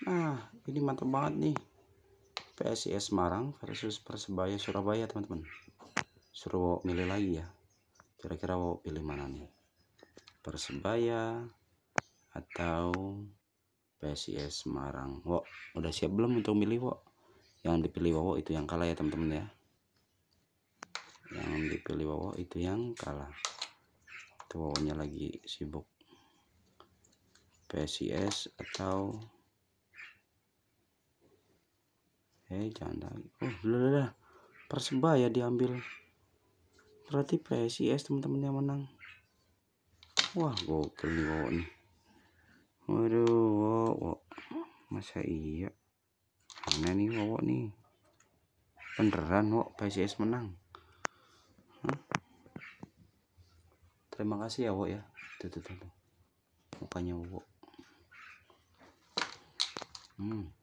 Nah, ini mantap banget nih. PSIS Semarang versus Persebaya Surabaya, teman-teman. Suruh milih lagi ya. Kira-kira mau pilih mana nih? Persebaya atau PSIS Semarang? Wo, udah siap belum untuk milih, Wo? Yang dipilih Wowo itu yang kalah ya, teman-teman ya. Yang dipilih Wowo itu yang kalah. Itu lagi sibuk. PSIS atau eh jangan lagi oh eh, lelah. udah persebaya diambil berarti PSIS teman-teman yang menang wah gokil nih wow nih waduh wow, wow. masa iya mana nih wow, nih beneran wow PSIS menang terima kasih ya wow ya tuh tuh tuh, tuh. mukanya wow hmm